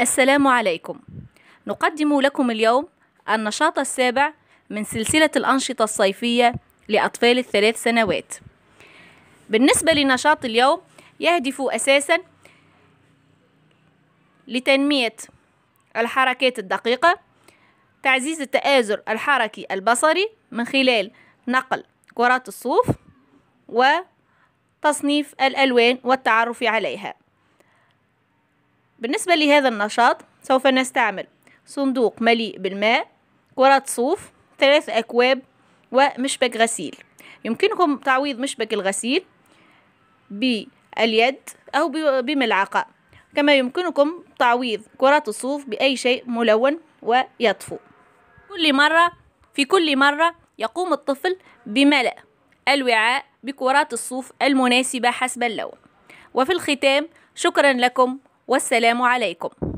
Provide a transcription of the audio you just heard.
السلام عليكم نقدم لكم اليوم النشاط السابع من سلسلة الأنشطة الصيفية لأطفال الثلاث سنوات بالنسبة لنشاط اليوم يهدف أساسا لتنمية الحركات الدقيقة تعزيز التآزر الحركي البصري من خلال نقل كرات الصوف وتصنيف الألوان والتعرف عليها بالنسبة لهذا النشاط سوف نستعمل صندوق مليء بالماء كرات صوف ثلاث أكواب ومشبك غسيل يمكنكم تعويض مشبك الغسيل باليد أو بملعقة كما يمكنكم تعويض كرات الصوف بأي شيء ملون ويطفو كل مرة في كل مرة يقوم الطفل بملأ الوعاء بكرات الصوف المناسبة حسب اللون وفي الختام شكرا لكم والسلام عليكم